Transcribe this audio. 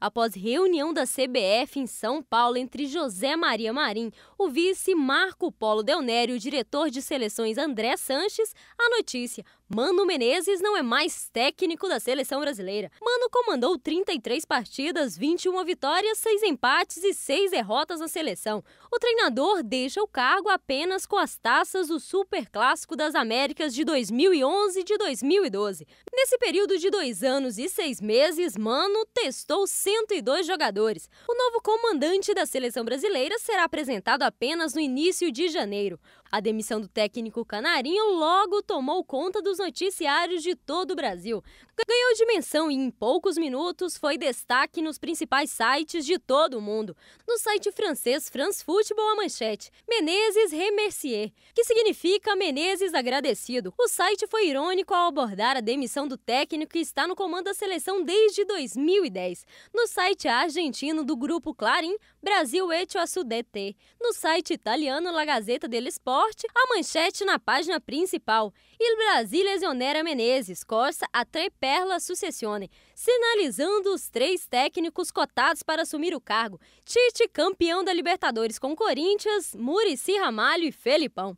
após reunião da CBF em São Paulo entre José Maria Marim, o vice Marco Polo Delnério e o diretor de seleções André Sanches, a notícia: Mano Menezes não é mais técnico da seleção brasileira. Mano comandou 33 partidas, 21 vitórias, 6 empates e 6 derrotas na seleção. O treinador deixa o cargo apenas com as taças do Super Clássico das Américas de 2011 e de 2012. Nesse período de dois anos e seis meses, Mano testou 102 jogadores. O novo comandante da seleção brasileira será apresentado apenas no início de janeiro. A demissão do técnico canarinho logo tomou conta dos noticiários de todo o Brasil. Ganhou dimensão e em poucos minutos foi destaque nos principais sites de todo o mundo. No site francês France Football a manchete: Menezes remercier, que significa Menezes agradecido. O site foi irônico ao abordar a demissão do técnico que está no comando da seleção desde 2010 no site argentino do grupo Clarim, Brasil Etioaçu DT, no site italiano La Gazzetta del Sport, a manchete na página principal, Il Brasile exonera Menezes, Corsa a tre perla sucessione, sinalizando os três técnicos cotados para assumir o cargo, Tite campeão da Libertadores com Corinthians, Murici Ramalho e Felipão.